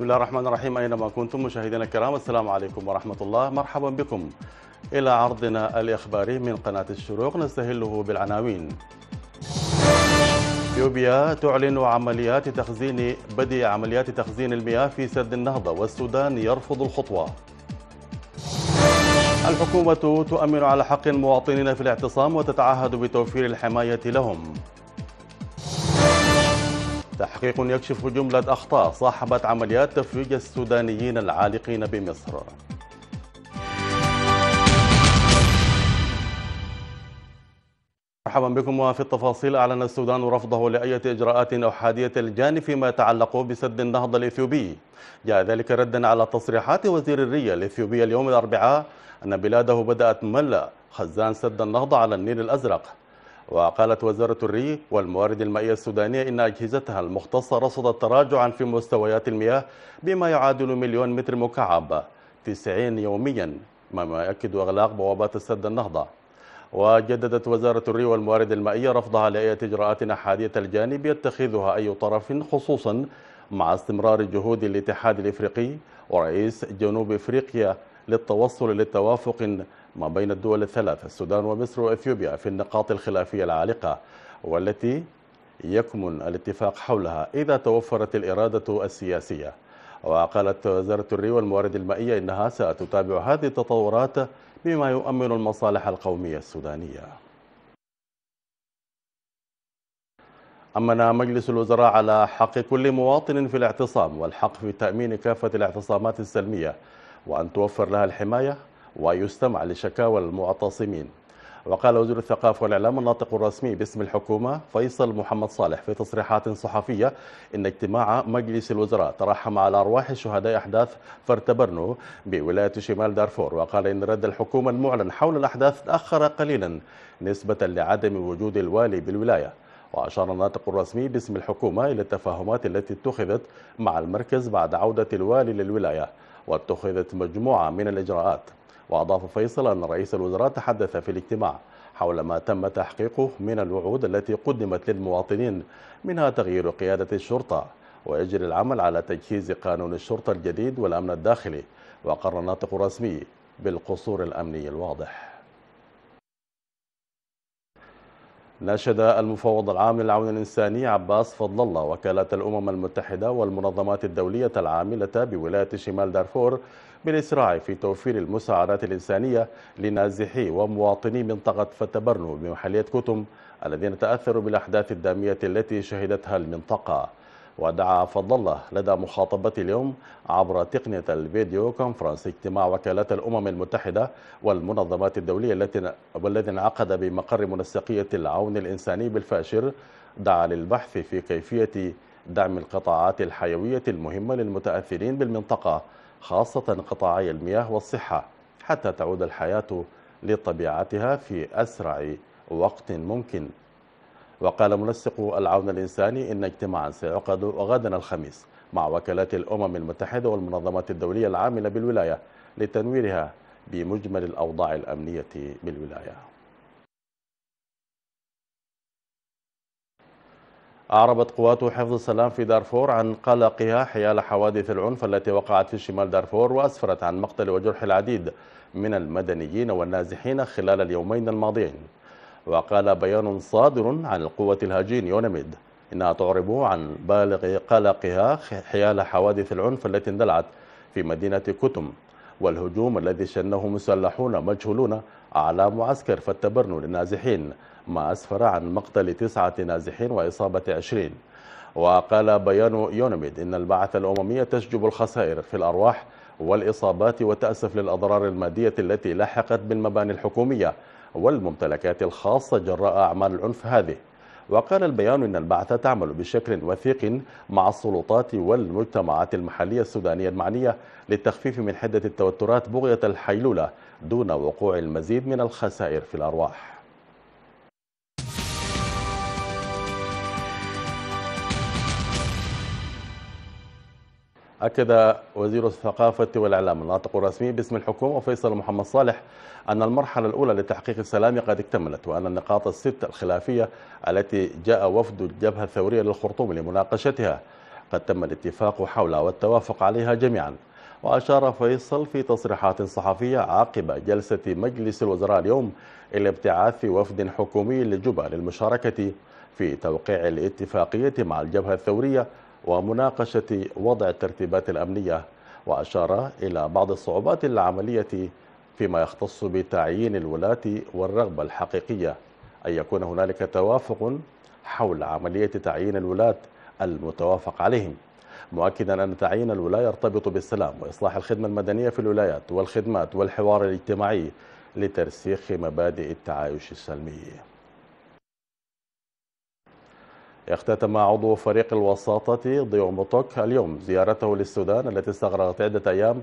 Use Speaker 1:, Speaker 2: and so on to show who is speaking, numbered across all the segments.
Speaker 1: بسم الله الرحمن الرحيم أينما كنتم مشاهدينا الكرام السلام عليكم ورحمة الله مرحبا بكم إلى عرضنا الإخباري من قناة الشروق نستهله بالعناوين اثيوبيا تعلن عمليات تخزين بدء عمليات تخزين المياه في سد النهضه والسودان يرفض الخطوه. الحكومه تؤمن على حق المواطنين في الاعتصام وتتعهد بتوفير الحمايه لهم. تحقيق يكشف جملة أخطاء صاحبت عمليات تفريج السودانيين العالقين بمصر مرحبا بكم وفي التفاصيل أعلن السودان رفضه لأية إجراءات أحادية الجانب فيما يتعلق بسد النهضة الإثيوبي جاء ذلك ردا على تصريحات وزير الرية الإثيوبي اليوم الأربعاء أن بلاده بدأت ملأ خزان سد النهضة على النيل الأزرق وقالت وزارة الري والموارد المائية السودانية إن أجهزتها المختصة رصدت تراجعا في مستويات المياه بما يعادل مليون متر مكعب 90 يوميا مما يؤكد إغلاق بوابات السد النهضة وجددت وزارة الري والموارد المائية رفضها لأي إجراءات أحادية الجانب يتخذها أي طرف خصوصا مع استمرار جهود الاتحاد الإفريقي ورئيس جنوب إفريقيا للتوصل للتوافق ما بين الدول الثلاث السودان ومصر وإثيوبيا في النقاط الخلافية العالقة والتي يكمن الاتفاق حولها إذا توفرت الإرادة السياسية وقالت وزارة الري والموارد المائية إنها ستتابع هذه التطورات بما يؤمن المصالح القومية السودانية أمن مجلس الوزراء على حق كل مواطن في الاعتصام والحق في تأمين كافة الاعتصامات السلمية وأن توفر لها الحماية ويستمع لشكاوى المعتصمين وقال وزير الثقافة والإعلام الناطق الرسمي باسم الحكومة فيصل محمد صالح في تصريحات صحفية إن اجتماع مجلس الوزراء ترحم على أرواح شهداء أحداث فرتبرنو بولاية شمال دارفور وقال إن رد الحكومة المعلن حول الأحداث تأخر قليلا نسبة لعدم وجود الوالي بالولاية وأشار الناطق الرسمي باسم الحكومة إلى التفاهمات التي اتخذت مع المركز بعد عودة الوالي للولاية واتخذت مجموعة من الإجراءات وأضاف فيصل أن رئيس الوزراء تحدث في الاجتماع حول ما تم تحقيقه من الوعود التي قدمت للمواطنين منها تغيير قيادة الشرطة ويجري العمل على تجهيز قانون الشرطة الجديد والأمن الداخلي وقرر الناطق الرسمي بالقصور الأمني الواضح ناشد المفوض العام للعون الإنساني عباس فضل الله وكالة الأمم المتحدة والمنظمات الدولية العاملة بولاية شمال دارفور بالإسراع في توفير المساعدات الإنسانية لنازحي ومواطني منطقة فتبرنو بمحلية كتم الذين تأثروا بالأحداث الدامية التي شهدتها المنطقة ودعا فضل الله لدى مخاطبة اليوم عبر تقنية الفيديو كونفرنس اجتماع وكالات الأمم المتحدة والمنظمات الدولية التي والذي انعقد بمقر منسقية العون الإنساني بالفاشر دعا للبحث في كيفية دعم القطاعات الحيوية المهمة للمتأثرين بالمنطقة خاصة قطاعي المياه والصحة حتى تعود الحياة لطبيعتها في أسرع وقت ممكن وقال منسق العون الإنساني إن اجتماعا سيعقد غدا الخميس مع وكالات الأمم المتحدة والمنظمات الدولية العاملة بالولاية لتنويرها بمجمل الأوضاع الأمنية بالولاية أعربت قوات حفظ السلام في دارفور عن قلقها حيال حوادث العنف التي وقعت في شمال دارفور وأسفرت عن مقتل وجرح العديد من المدنيين والنازحين خلال اليومين الماضيين وقال بيان صادر عن القوة الهاجين يونميد إنها تعرب عن بالغ قلقها حيال حوادث العنف التي اندلعت في مدينة كتم والهجوم الذي شنه مسلحون مجهولون على معسكر فالتبرن للنازحين ما أسفر عن مقتل تسعة نازحين وإصابة عشرين وقال بيان يونميد إن البعثة الأممية تشجب الخسائر في الأرواح والإصابات وتأسف للأضرار المادية التي لحقت بالمباني الحكومية والممتلكات الخاصة جراء أعمال العنف هذه وقال البيان أن البعثة تعمل بشكل وثيق مع السلطات والمجتمعات المحلية السودانية المعنية للتخفيف من حدة التوترات بغية الحيلولة دون وقوع المزيد من الخسائر في الأرواح أكد وزير الثقافة والإعلام الناطق الرسمي باسم الحكومة فيصل محمد صالح أن المرحلة الأولى لتحقيق السلام قد اكتملت وأن النقاط الست الخلافية التي جاء وفد الجبهة الثورية للخرطوم لمناقشتها قد تم الاتفاق حولها والتوافق عليها جميعا وأشار فيصل في تصريحات صحفية عقب جلسة مجلس الوزراء اليوم إلى ابتعاث وفد حكومي لجوبا للمشاركة في توقيع الاتفاقية مع الجبهة الثورية ومناقشة وضع الترتيبات الأمنية وأشار إلى بعض الصعوبات العملية فيما يختص بتعيين الولاة والرغبة الحقيقية أن يكون هنالك توافق حول عملية تعيين الولاة المتوافق عليهم مؤكدا أن تعيين الولاة يرتبط بالسلام وإصلاح الخدمة المدنية في الولايات والخدمات والحوار الاجتماعي لترسيخ مبادئ التعايش السلمي اختتم عضو فريق الوساطة ضيو موتوك اليوم زيارته للسودان التي استغرقت عدة أيام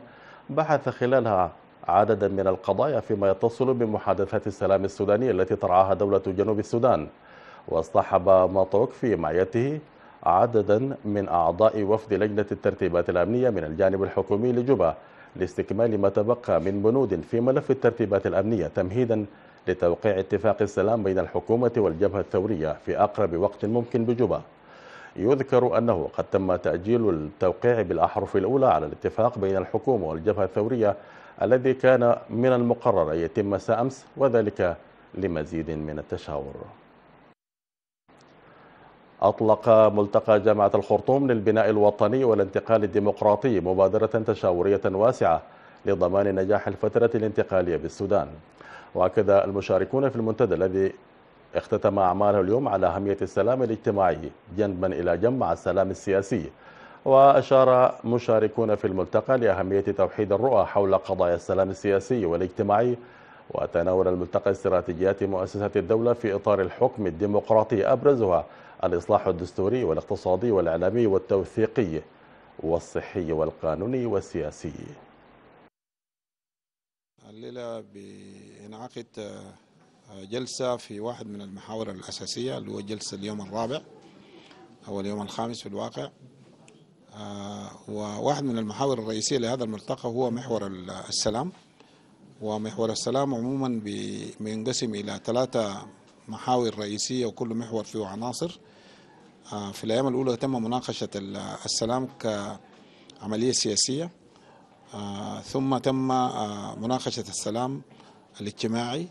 Speaker 1: بحث خلالها عددا من القضايا فيما يتصل بمحادثات السلام السوداني التي ترعاها دولة جنوب السودان واصطحب موتوك في معيته عددا من أعضاء وفد لجنة الترتيبات الأمنية من الجانب الحكومي لجوبا لاستكمال ما تبقى من بنود في ملف الترتيبات الأمنية تمهيدا لتوقيع اتفاق السلام بين الحكومة والجبهة الثورية في أقرب وقت ممكن بجوبا يذكر أنه قد تم تأجيل التوقيع بالأحرف الأولى على الاتفاق بين الحكومة والجبهة الثورية الذي كان من المقرر أن يتم سأمس أمس وذلك لمزيد من التشاور أطلق ملتقى جامعة الخرطوم للبناء الوطني والانتقال الديمقراطي مبادرة تشاورية واسعة لضمان نجاح الفترة الانتقالية بالسودان واكد المشاركون في المنتدى الذي اختتم اعماله اليوم على اهميه السلام الاجتماعي جنبا الى جنب مع السلام السياسي واشار مشاركون في الملتقى لاهميه توحيد الرؤى حول قضايا السلام السياسي والاجتماعي وتناول الملتقى استراتيجيات مؤسسه الدولة في إطار الحكم الديمقراطي أبرزها الإصلاح الدستوري والاقتصادي والإعلامي والتوثيقي والصحي والقانوني والسياسي
Speaker 2: الليلة بانعقد آه، جلسة في واحد من المحاور الأساسية اللي هو جلسة اليوم الرابع أو اليوم الخامس في الواقع آه، وواحد من المحاور الرئيسية لهذا الملتقى هو محور السلام ومحور السلام عموما بينقسم إلى ثلاثة محاور رئيسية وكل محور فيه عناصر آه، في الأيام الأولى تم مناقشة السلام كعملية سياسية آه، ثم تم آه، مناقشة السلام الاجتماعي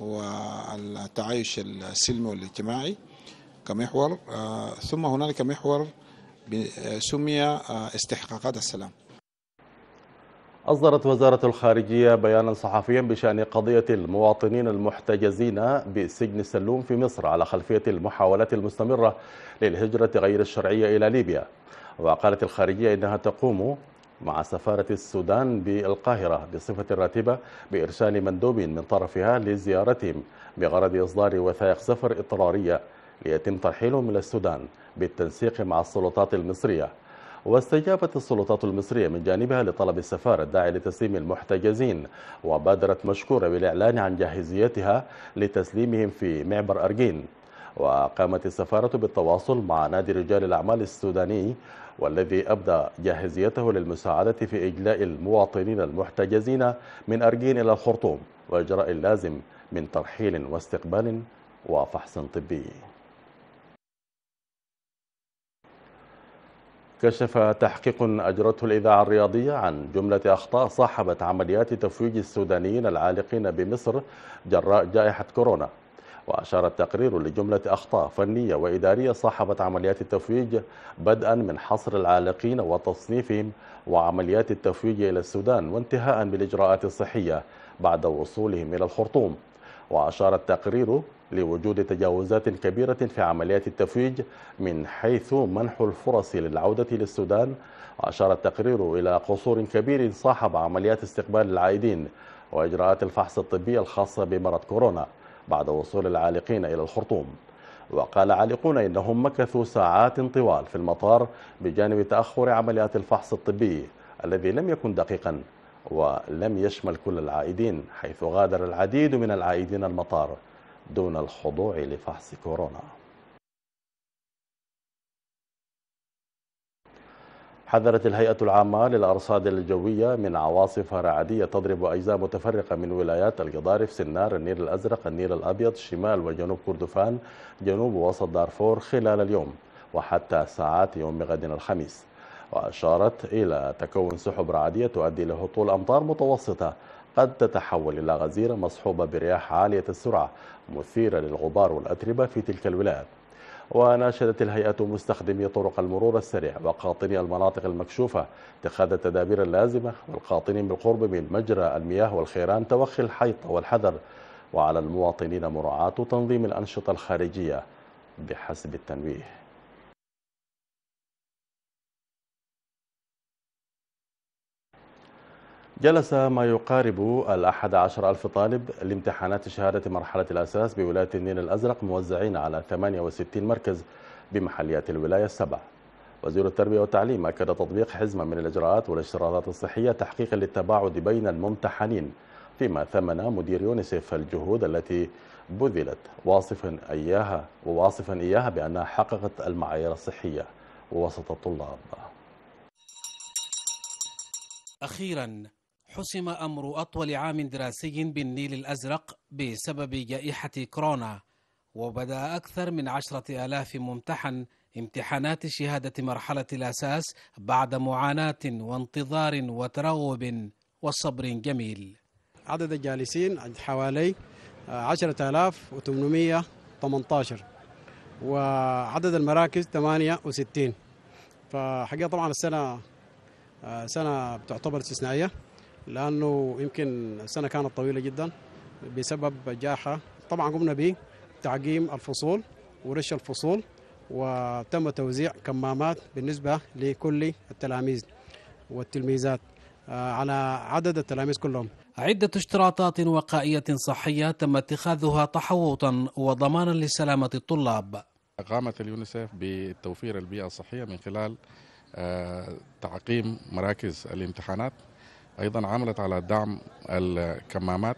Speaker 2: والتعايش السلمي والاجتماعي كمحور آه، ثم هنالك محور سمي استحقاقات السلام
Speaker 1: أصدرت وزارة الخارجية بيانا صحفيا بشأن قضية المواطنين المحتجزين بسجن السلوم في مصر على خلفية المحاولات المستمرة للهجرة غير الشرعية إلى ليبيا وقالت الخارجية إنها تقوم مع سفارة السودان بالقاهرة بصفة راتبة بإرسال مندوب من طرفها لزيارتهم بغرض إصدار وثائق سفر اضطرارية ليتم ترحيلهم إلى السودان بالتنسيق مع السلطات المصرية واستجابت السلطات المصرية من جانبها لطلب السفارة الداعي لتسليم المحتجزين وبادرت مشكورة بالإعلان عن جاهزيتها لتسليمهم في معبر أرجين وقامت السفارة بالتواصل مع نادي رجال الأعمال السوداني والذي أبدى جاهزيته للمساعدة في إجلاء المواطنين المحتجزين من أرجين إلى الخرطوم وإجراء اللازم من ترحيل واستقبال وفحص طبي كشف تحقيق أجرته الإذاعة الرياضية عن جملة أخطاء صاحبت عمليات تفويج السودانيين العالقين بمصر جراء جائحة كورونا وأشار التقرير لجملة أخطاء فنية وإدارية صاحبت عمليات التفويج بدءا من حصر العالقين وتصنيفهم وعمليات التفويج إلى السودان وانتهاء بالإجراءات الصحية بعد وصولهم إلى الخرطوم وأشار التقرير لوجود تجاوزات كبيرة في عمليات التفويج من حيث منح الفرص للعودة للسودان وأشار التقرير إلى قصور كبير صاحب عمليات استقبال العائدين وإجراءات الفحص الطبي الخاصة بمرض كورونا بعد وصول العالقين إلى الخرطوم وقال عالقون إنهم مكثوا ساعات طوال في المطار بجانب تأخر عمليات الفحص الطبي الذي لم يكن دقيقا ولم يشمل كل العائدين حيث غادر العديد من العائدين المطار دون الخضوع لفحص كورونا حذرت الهيئة العامة للأرصاد الجوية من عواصف رعدية تضرب أجزاء متفرقة من ولايات القضارف سنار النيل الأزرق النيل الأبيض شمال وجنوب كردفان جنوب وسط دارفور خلال اليوم وحتى ساعات يوم غد الخميس وأشارت إلى تكون سحب رعدية تؤدي لهطول أمطار متوسطة قد تتحول إلى غزيرة مصحوبة برياح عالية السرعة مثيرة للغبار والأتربة في تلك الولايات وناشدت الهيئة مستخدمي طرق المرور السريع وقاطني المناطق المكشوفة اتخاذ التدابير اللازمة والقاطنين بالقرب من مجرى المياه والخيران توخي الحيط والحذر وعلى المواطنين مراعاة تنظيم الأنشطة الخارجية بحسب التنويه جلس ما يقارب الأحد عشر ألف طالب لامتحانات شهادة مرحلة الأساس بولاية النيل الأزرق موزعين على 68 مركز بمحليات الولاية السبع وزير التربية والتعليم أكد تطبيق حزمة من الإجراءات والاشتراطات الصحية تحقيقا للتباعد بين الممتحنين فيما ثمن مدير يونسيف الجهود التي بذلت واصفا إياها وواصفا إياها بأنها حققت المعايير الصحية ووسط الطلاب
Speaker 2: أخيرا حسم أمر أطول عام دراسي بالنيل الأزرق بسبب جائحة كورونا وبدأ أكثر من عشرة آلاف ممتحن امتحانات شهادة مرحلة الأساس بعد معاناة وانتظار وترغب وصبر جميل عدد الجالسين حوالي 10818 وعدد المراكز 68 فحقيقة طبعا السنة آه، سنة بتعتبر استثنائية لانه يمكن السنه كانت طويله جدا بسبب جائحه طبعا قمنا بتعقيم الفصول ورش الفصول وتم توزيع كمامات بالنسبه لكل التلاميذ والتلميذات آه، على عدد التلاميذ كلهم عدة اشتراطات وقائية صحية تم اتخاذها تحوطا وضمانا لسلامة الطلاب
Speaker 1: قامت اليونيسف بتوفير البيئة الصحية من خلال آه، تعقيم مراكز الامتحانات أيضا عملت على دعم الكمامات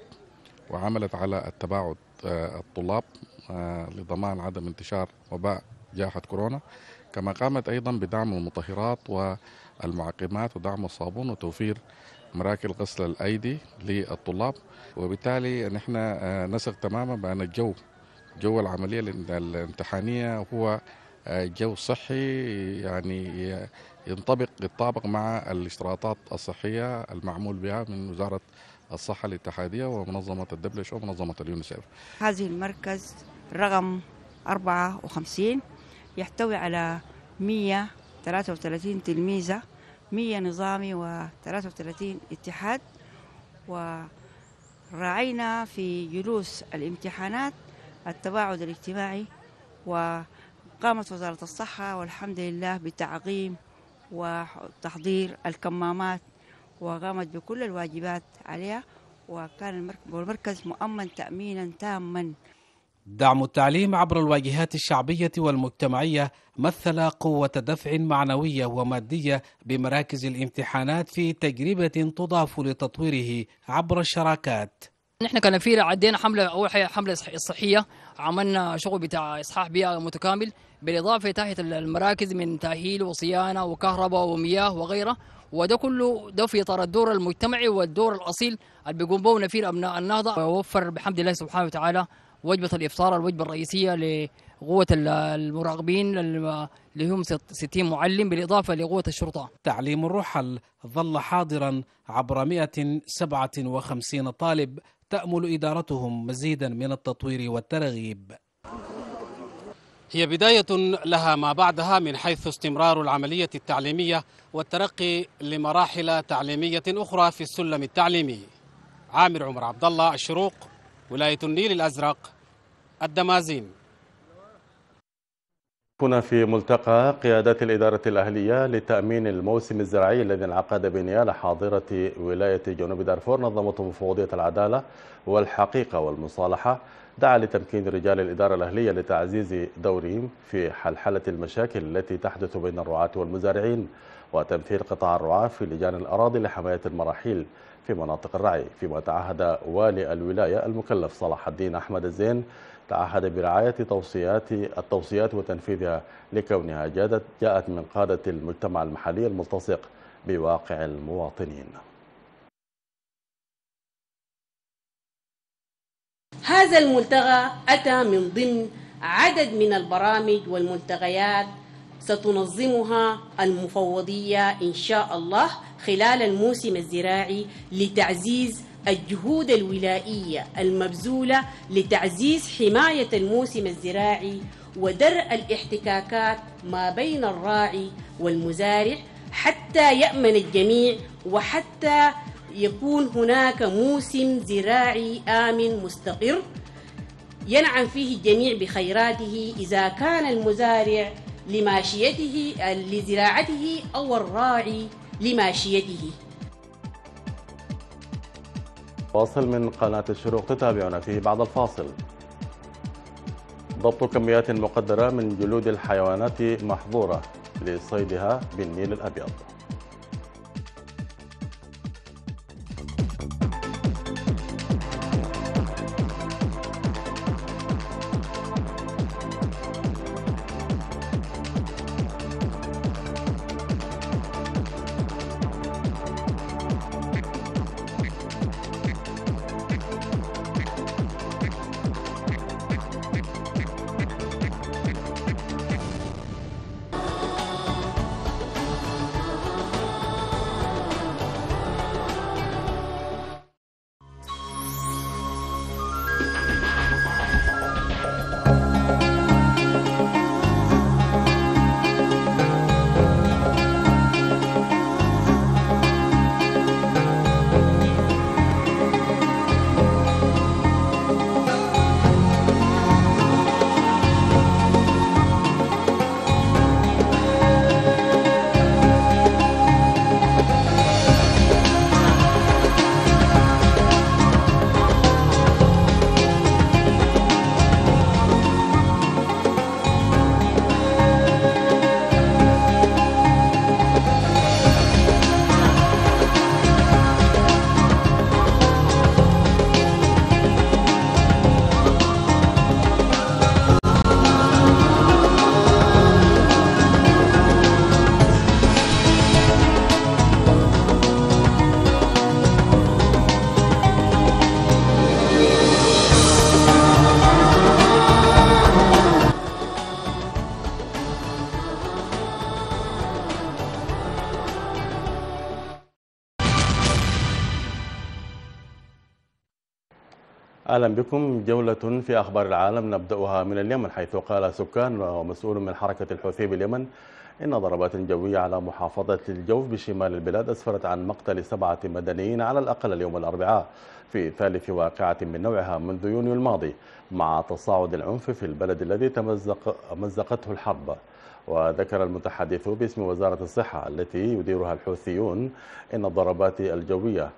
Speaker 1: وعملت على التباعد آه، الطلاب آه، لضمان عدم انتشار وباء جائحة كورونا كما قامت أيضا بدعم المطهرات والمعقمات ودعم الصابون وتوفير مراكز غسل الأيدي للطلاب وبالتالي
Speaker 2: نحن آه، نثق تماما بأن الجو جو العملية الامتحانية هو
Speaker 1: جو صحي يعني ينطبق يتطابق مع الاشتراطات الصحيه المعمول بها من وزاره الصحه الاتحاديه ومنظمه الدبلش ومنظمه اليونيسيف.
Speaker 3: هذه المركز رقم 54 يحتوي على 133 تلميذه 100 نظامي و33 اتحاد وراعينا في جلوس الامتحانات التباعد الاجتماعي وقامت وزارة الصحة والحمد لله بتعقيم وتحضير الكمامات وقامت بكل الواجبات عليها وكان المركز مؤمن تأمينا تاما
Speaker 2: دعم التعليم عبر الواجهات الشعبية والمجتمعية مثل قوة دفع معنوية ومادية بمراكز الامتحانات في تجربة تضاف لتطويره عبر الشراكات نحن كان في عدينا حملة أول حملة صحية عملنا شغل بتاع إصحاح بيئة متكامل بالإضافة تحت المراكز من تأهيل وصيانة وكهرباء ومياه وغيره وده كله ده في اطار الدور المجتمعي والدور الاصيل اللي بيقوم به نفير ابناء النهضه ووفر بحمد الله سبحانه وتعالى وجبه الافطار الوجبه الرئيسيه لقوه المراقبين اللي هم 60 معلم بالاضافه لقوه الشرطه. تعليم الرحل ظل حاضرا عبر 157 طالب تامل ادارتهم مزيدا من التطوير والترغيب. هي بداية لها ما بعدها من حيث استمرار العملية التعليمية والترقي لمراحل تعليمية أخرى في السلم التعليمي عامر عمر عبد الله الشروق ولاية النيل الأزرق الدمازين
Speaker 1: هنا في ملتقى قيادات الإدارة الأهلية لتأمين الموسم الزراعي الذي انعقد بنيال حاضرة ولاية جنوب دارفور نظمته مفوضية العدالة والحقيقة والمصالحة دعا لتمكين رجال الإدارة الأهلية لتعزيز دورهم في حلحلة المشاكل التي تحدث بين الرعاة والمزارعين وتمثيل قطاع الرعاة في لجان الأراضي لحماية المراحيل في مناطق الرعي فيما تعهد والي الولاية المكلف صلاح الدين أحمد الزين تعهد برعاية توصيات التوصيات وتنفيذها لكونها جاءت من قادة المجتمع المحلي الملتصق بواقع المواطنين
Speaker 3: هذا الملتقى أتى من ضمن عدد من البرامج والملتغيات ستنظمها المفوضية إن شاء الله خلال الموسم الزراعي لتعزيز الجهود الولائية المبذولة لتعزيز حماية الموسم الزراعي ودرء الاحتكاكات ما بين الراعي والمزارع حتى يأمن الجميع وحتى يكون هناك موسم زراعي آمن مستقر ينعم فيه الجميع بخيراته إذا كان المزارع لماشيته لزراعته أو الراعي لماشيته
Speaker 1: فاصل من قناة الشروق تتابعنا فيه بعد الفاصل ضبط كميات مقدرة من جلود الحيوانات محظورة لصيدها بالنيل الأبيض أهلا بكم جولة في أخبار العالم نبدأها من اليمن حيث قال سكان ومسؤول من حركة الحوثي باليمن إن ضربات جوية على محافظة الجوف بشمال البلاد أسفرت عن مقتل سبعة مدنيين على الأقل اليوم الأربعاء في ثالث واقعة من نوعها منذ يونيو الماضي مع تصاعد العنف في البلد الذي تمزق مزقته الحرب وذكر المتحدث باسم وزارة الصحة التي يديرها الحوثيون إن الضربات الجوية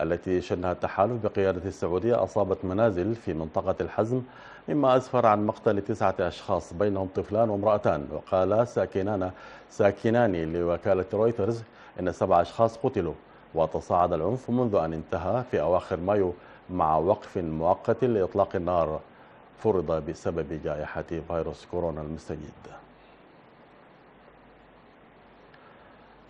Speaker 1: التي شنها التحالف بقيادة السعودية أصابت منازل في منطقة الحزم مما أسفر عن مقتل تسعة أشخاص بينهم طفلان وامرأتان وقال ساكنان ساكنان لوكالة رويترز أن سبع أشخاص قتلوا وتصاعد العنف منذ أن انتهى في أواخر مايو مع وقف مؤقت لإطلاق النار فرض بسبب جائحة فيروس كورونا المستجد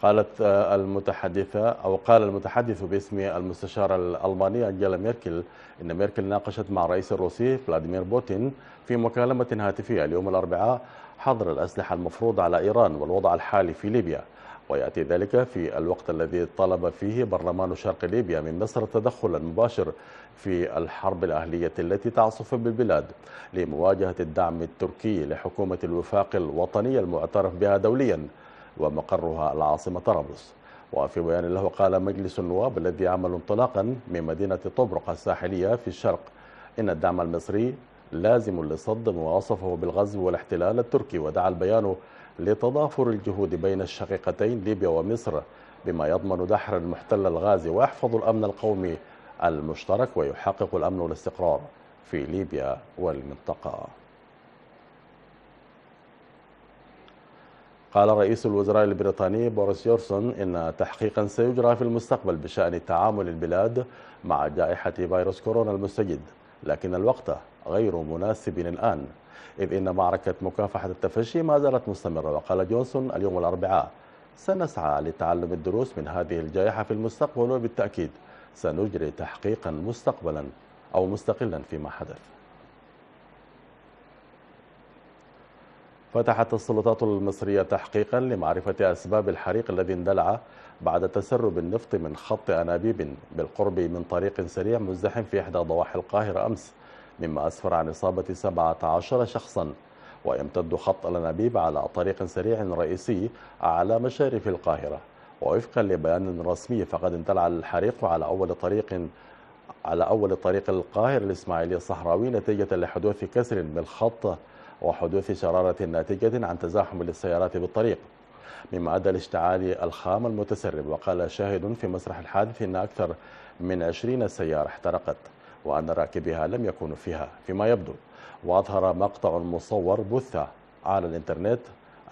Speaker 1: قالت آه، المتحدثة أو قال المتحدث باسم المستشارة الألمانية أنجيلا ميركل إن ميركل ناقشت مع الرئيس الروسي فلاديمير بوتين في مكالمة هاتفية اليوم الأربعاء حظر الأسلحة المفروض على إيران والوضع الحالي في ليبيا ويأتي ذلك في الوقت الذي طلب فيه برلمان شرق ليبيا من مصر التدخل المباشر في الحرب الأهلية التي تعصف بالبلاد لمواجهة الدعم التركي لحكومة الوفاق الوطني المعترف بها دولياً ومقرها العاصمة طرابلس وفي بيان له قال مجلس النواب الذي يعمل انطلاقا من مدينة طبرق الساحلية في الشرق إن الدعم المصري لازم لصد ما وصفه بالغزو والاحتلال التركي ودعا البيان لتضافر الجهود بين الشقيقتين ليبيا ومصر بما يضمن دحر المحتل الغازي ويحفظ الأمن القومي المشترك ويحقق الأمن والاستقرار في ليبيا والمنطقة قال رئيس الوزراء البريطاني بوريس يورسون إن تحقيقا سيجرى في المستقبل بشأن تعامل البلاد مع جائحة فيروس كورونا المستجد لكن الوقت غير مناسب الآن إذ إن معركة مكافحة التفشي ما زالت مستمرة وقال جونسون اليوم الأربعاء سنسعى لتعلم الدروس من هذه الجائحة في المستقبل وبالتأكيد سنجري تحقيقا مستقبلا أو مستقلا فيما حدث فتحت السلطات المصرية تحقيقا لمعرفة أسباب الحريق الذي اندلع بعد تسرب النفط من خط أنابيب بالقرب من طريق سريع مزدحم في إحدى ضواحي القاهرة أمس مما أسفر عن إصابة 17 شخصا ويمتد خط الأنابيب على طريق سريع رئيسي على مشارف القاهرة ووفقا لبيان رسمي فقد اندلع الحريق على أول طريق على أول طريق القاهرة الإسماعيلية الصحراوي نتيجة لحدوث كسر بالخط وحدوث شرارة ناتجة عن تزاحم للسيارات بالطريق مما أدى لاشتعال الخام المتسرب وقال شاهد في مسرح الحادث أن أكثر من 20 سيارة احترقت وأن راكبها لم يكونوا فيها فيما يبدو وأظهر مقطع مصور بث على الإنترنت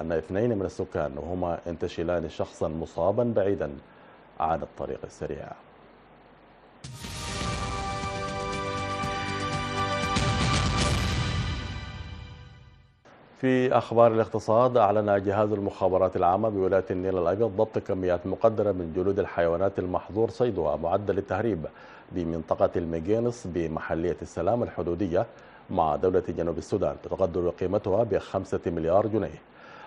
Speaker 1: أن اثنين من السكان وهما ينتشلان شخصا مصابا بعيدا عن الطريق السريع في أخبار الاقتصاد أعلن جهاز المخابرات العامة بولاية النيل الأبيض ضبط كميات مقدرة من جلود الحيوانات المحظور صيدها معدل التهريب بمنطقة المجينس بمحلية السلام الحدودية مع دولة جنوب السودان تقدر قيمتها بخمسة مليار جنيه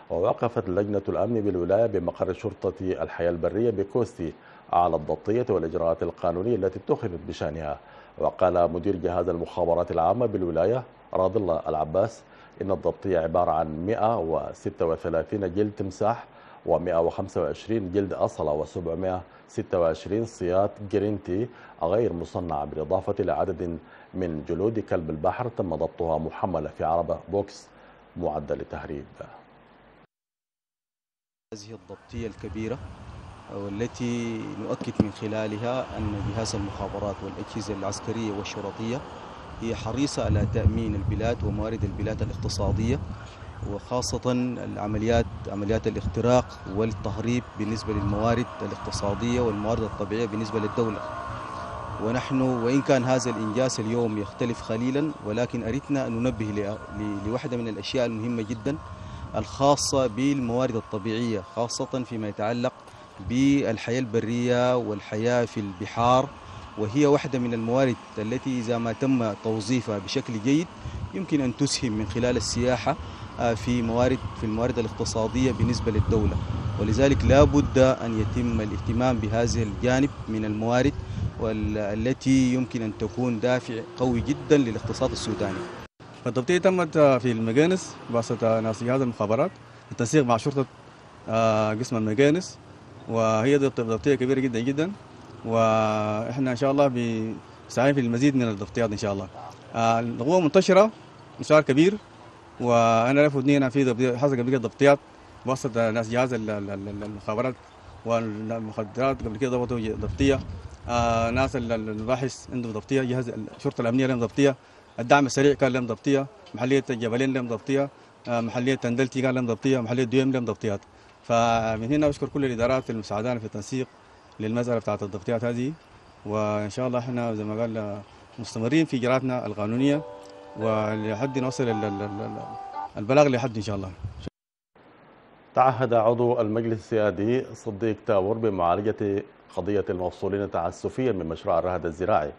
Speaker 1: ووقفت لجنة الأمن بالولاية بمقر شرطة الحياة البرية بكوستي على الضبطية والإجراءات القانونية التي اتخذت بشأنها وقال مدير جهاز المخابرات العامة بالولاية راض الله العباس إن الضبطية عبارة عن 136 جلد تمساح و125 جلد أصلة و726 صياد جرينتي غير مصنعة بالإضافة إلى عدد من جلود كلب البحر تم ضبطها محملة في عربة بوكس معدة تهريب
Speaker 3: هذه الضبطية الكبيرة والتي نؤكد من خلالها أن جهاز المخابرات والأجهزة العسكرية والشرطية هي حريصة على تأمين البلاد وموارد البلاد الاقتصادية وخاصة العمليات عمليات الاختراق والتهريب بالنسبة للموارد الاقتصادية والموارد الطبيعية بالنسبة للدولة ونحن وإن كان هذا الإنجاز اليوم يختلف قليلا ولكن أردنا أن ننبه لواحدة من الأشياء المهمة جدا الخاصة بالموارد الطبيعية خاصة فيما يتعلق بالحياة البرية والحياة في البحار وهي واحدة من الموارد التي إذا ما تم توظيفها بشكل جيد يمكن أن تسهم من خلال السياحة آه، في موارد في الموارد الاقتصادية بالنسبة للدولة ولذلك لا بد أن يتم الاهتمام بهذا الجانب من الموارد والتي يمكن أن تكون دافع قوي جدا للاقتصاد السوداني التغطية تمت في المجانس بواسطة ناس جهاز المخابرات التنسيق مع شرطة آه، قسم المجانس وهي تغطية كبيرة جدا جدا واحنا ان شاء الله بنساعد في المزيد من الاغتياض ان شاء الله آه، القوه منتشره انتشار كبير وانا لا ودني انا في حصل قبل كده ضبطيات وسط ناس جهاز المخابرات والمخدرات قبل كده ضبطوا ضبطيه آه، ناس الباحث عندهم ضبطيه جهاز الشرطه الامنيه لهم ضبطيه الدعم السريع كان لهم ضبطيه محليه الجبلين لهم ضبطيه آه، محليه تندلتي كان لهم ضبطيه محليه دويم لهم ضبطيات فمن هنا بشكر كل الادارات المساعدانا في التنسيق للمساله بتاعت التغطيات هذه وان شاء الله احنا زي ما قال مستمرين في اجراءاتنا
Speaker 1: القانونيه ولحد نوصل البلاغ لحد ان شاء الله تعهد عضو المجلس السيادي صديق تاور بمعالجه قضيه المفصولين تعسفيا من مشروع الرهد الزراعي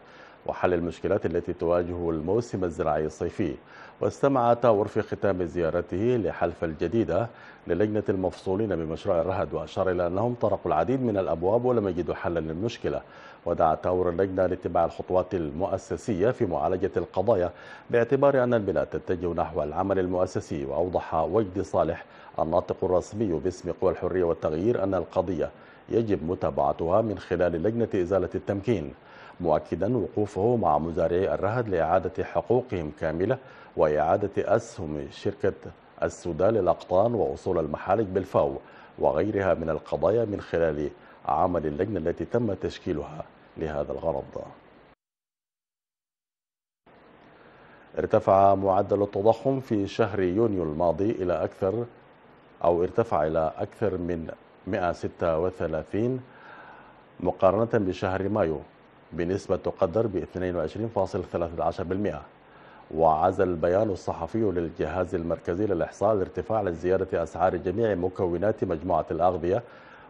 Speaker 1: وحل المشكلات التي تواجه الموسم الزراعي الصيفي واستمع تاور في ختام زيارته لحلف الجديدة للجنة المفصولين بمشروع الرهد وأشار إلى أنهم طرقوا العديد من الأبواب ولم يجدوا حلا للمشكلة ودعا تاور اللجنة لاتباع الخطوات المؤسسية في معالجة القضايا باعتبار أن البلاد تتجه نحو العمل المؤسسي وأوضح وجدي صالح الناطق الرسمي باسم قوى الحرية والتغيير أن القضية يجب متابعتها من خلال لجنة إزالة التمكين مؤكدا وقوفه مع مزارعي الرهد لإعادة حقوقهم كاملة وإعادة أسهم شركة السودان للأقطان ووصول المحالج بالفاو وغيرها من القضايا من خلال عمل اللجنة التي تم تشكيلها لهذا الغرض ارتفع معدل التضخم في شهر يونيو الماضي إلى أكثر أو ارتفع إلى أكثر من 136 مقارنة بشهر مايو بنسبة تقدر ب 22.13% وعزى البيان الصحفي للجهاز المركزي للإحصاء الارتفاع لزيادة أسعار جميع مكونات مجموعة الأغذية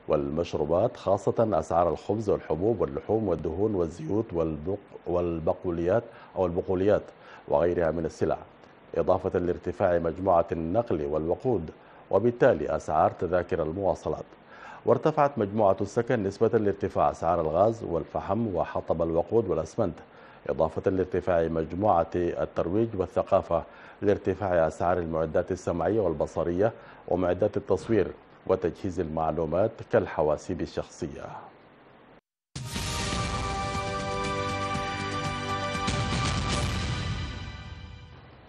Speaker 1: والمشروبات خاصة أسعار الخبز والحبوب واللحوم والدهون والزيوت والبقوليات أو البقوليات وغيرها من السلع إضافة لارتفاع مجموعة النقل والوقود وبالتالي أسعار تذاكر المواصلات وارتفعت مجموعة السكن نسبة لارتفاع أسعار الغاز والفحم وحطب الوقود والأسمنت إضافة لارتفاع مجموعة الترويج والثقافة لارتفاع أسعار المعدات السمعية والبصرية ومعدات التصوير وتجهيز المعلومات كالحواسيب الشخصية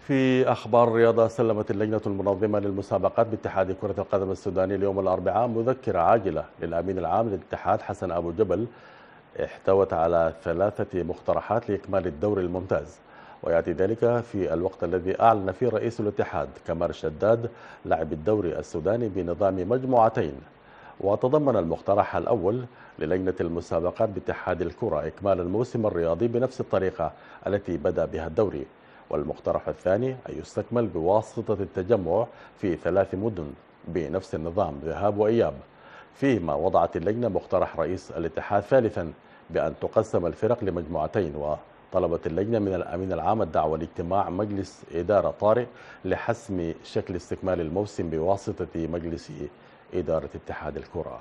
Speaker 1: في أخبار الرياضة سلمت اللجنة المنظمة للمسابقات باتحاد كرة القدم السوداني اليوم الأربعاء مذكرة عاجلة للأمين العام للاتحاد حسن أبو جبل احتوت على ثلاثة مقترحات لإكمال الدور الممتاز ويأتي ذلك في الوقت الذي أعلن فيه رئيس الاتحاد كمال شداد لعب الدوري السوداني بنظام مجموعتين وتضمن المقترح الأول للجنة المسابقات باتحاد الكرة إكمال الموسم الرياضي بنفس الطريقة التي بدأ بها الدوري والمقترح الثاني أن يستكمل بواسطة التجمع في ثلاث مدن بنفس النظام ذهاب وإياب فيما وضعت اللجنة مقترح رئيس الاتحاد ثالثا بأن تقسم الفرق لمجموعتين وطلبت اللجنة من الأمين العام الدعوة لاجتماع مجلس إدارة طارئ لحسم شكل استكمال الموسم بواسطة مجلس إدارة اتحاد الكرة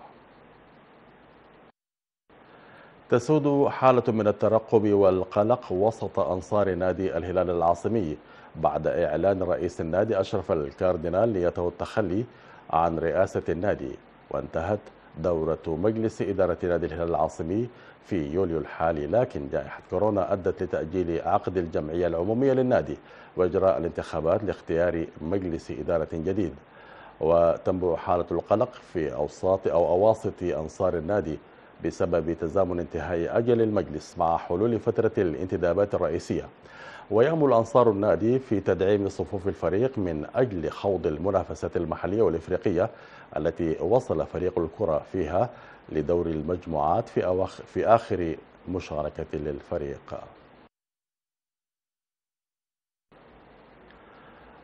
Speaker 1: تسود حالة من الترقب والقلق وسط أنصار نادي الهلال العاصمي بعد إعلان رئيس النادي أشرف الكاردينال ليته التخلي عن رئاسة النادي وانتهت دورة مجلس إدارة نادي الهلال العاصمي في يوليو الحالي لكن جائحة كورونا أدت لتأجيل عقد الجمعية العمومية للنادي وإجراء الانتخابات لاختيار مجلس إدارة جديد وتنبع حالة القلق في أوساط أو أواسط أنصار النادي بسبب تزامن انتهاء أجل المجلس مع حلول فترة الانتدابات الرئيسية ويأمل أنصار النادي في تدعيم صفوف الفريق من أجل خوض المنافسة المحلية والإفريقية التي وصل فريق الكرة فيها لدور المجموعات في, أوخ في آخر مشاركة للفريق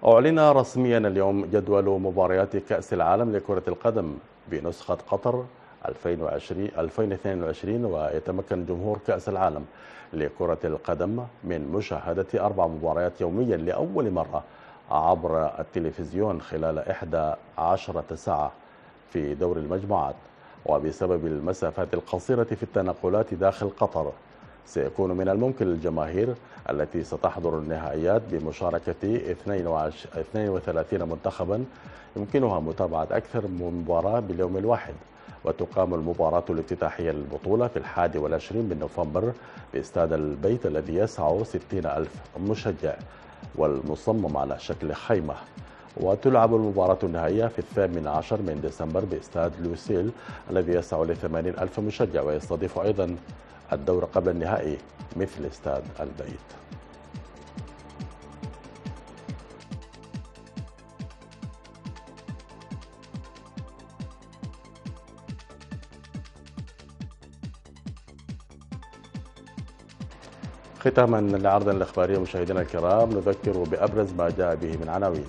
Speaker 1: أعلن رسميا اليوم جدول مباريات كأس العالم لكرة القدم بنسخة قطر 2020 2022 ويتمكن جمهور كأس العالم لكرة القدم من مشاهدة أربع مباريات يوميا لأول مرة عبر التلفزيون خلال إحدى عشرة ساعة في دور المجموعات وبسبب المسافات القصيرة في التنقلات داخل قطر سيكون من الممكن للجماهير التي ستحضر النهائيات بمشاركة 32 منتخبا يمكنها متابعة أكثر من مباراة باليوم الواحد وتقام المباراة الافتتاحية للبطولة في الحادي والعشرين من نوفمبر باستاد البيت الذي يسع ستين ألف مشجع والمصمم على شكل خيمة وتلعب المباراة النهائية في الثامن عشر من ديسمبر باستاد لوسيل الذي يسع لثمانين ألف مشجع ويستضيف أيضا الدور قبل النهائي مثل استاد البيت ختاما لعرضنا الاخباري مشاهدينا الكرام نذكر بابرز ما جاء به من عناوين.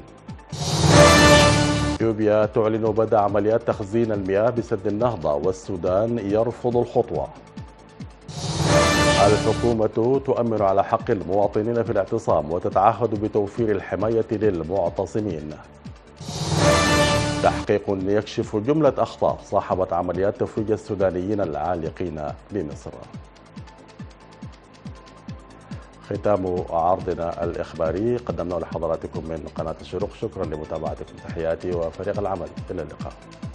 Speaker 1: اثيوبيا تعلن بدء عمليات تخزين المياه بسد النهضه والسودان يرفض الخطوه. الحكومة تؤمن على حق المواطنين في الاعتصام وتتعهد بتوفير الحماية للمعتصمين تحقيق يكشف جملة أخطاء صاحبت عمليات تفويج السودانيين العالقين بمصر ختام عرضنا الإخباري قدمناه لحضراتكم من قناة الشروق شكرا لمتابعتكم تحياتي وفريق العمل إلى اللقاء